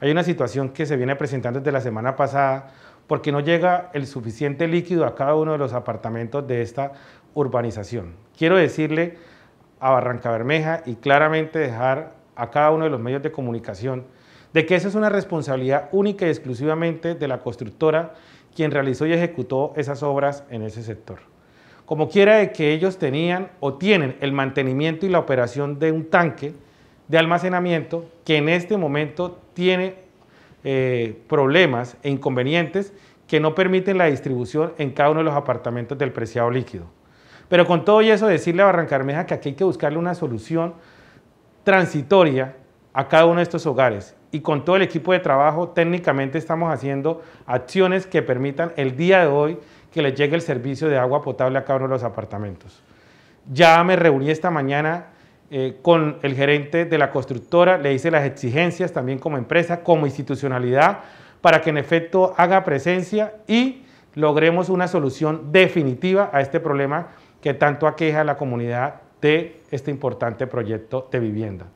hay una situación que se viene presentando desde la semana pasada porque no llega el suficiente líquido a cada uno de los apartamentos de esta urbanización. Quiero decirle a Barranca Bermeja y claramente dejar a cada uno de los medios de comunicación de que esa es una responsabilidad única y exclusivamente de la constructora quien realizó y ejecutó esas obras en ese sector. Como quiera de que ellos tenían o tienen el mantenimiento y la operación de un tanque, de almacenamiento que en este momento tiene eh, problemas e inconvenientes que no permiten la distribución en cada uno de los apartamentos del preciado líquido. Pero con todo y eso, decirle a Barrancarmeja que aquí hay que buscarle una solución transitoria a cada uno de estos hogares. Y con todo el equipo de trabajo, técnicamente estamos haciendo acciones que permitan el día de hoy que les llegue el servicio de agua potable a cada uno de los apartamentos. Ya me reuní esta mañana eh, con el gerente de la constructora, le hice las exigencias también como empresa, como institucionalidad, para que en efecto haga presencia y logremos una solución definitiva a este problema que tanto aqueja a la comunidad de este importante proyecto de vivienda.